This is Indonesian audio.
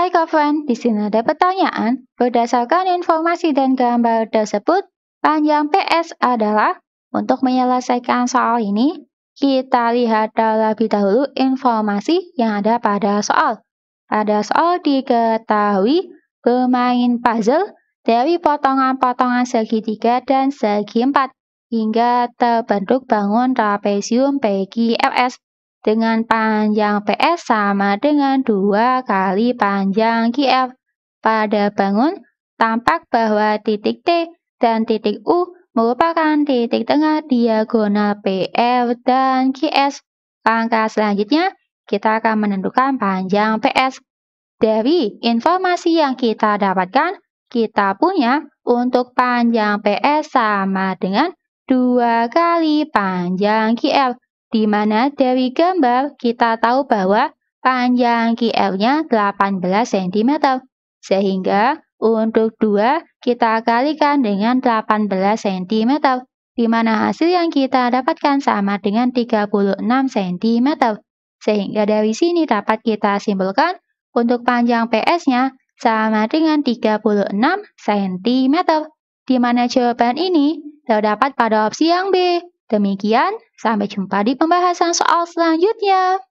Hai kawan, di sini ada pertanyaan. Berdasarkan informasi dan gambar tersebut, panjang PS adalah untuk menyelesaikan soal ini, kita lihat terlebih dahulu informasi yang ada pada soal. Pada soal diketahui bermain puzzle dari potongan-potongan segitiga dan segi empat hingga terbentuk bangun trapesium PGLS dengan panjang PS sama dengan 2 kali panjang QF. Pada bangun, tampak bahwa titik T dan titik U merupakan titik tengah diagonal PF dan QS. Langkah selanjutnya, kita akan menentukan panjang PS. Dari informasi yang kita dapatkan, kita punya untuk panjang PS sama dengan 2 kali panjang QF di mana dari gambar kita tahu bahwa panjang ql nya 18 cm. Sehingga untuk 2 kita kalikan dengan 18 cm, di mana hasil yang kita dapatkan sama dengan 36 cm. Sehingga dari sini dapat kita simpulkan untuk panjang PS-nya sama dengan 36 cm, di mana jawaban ini terdapat pada opsi yang B. Demikian, sampai jumpa di pembahasan soal selanjutnya.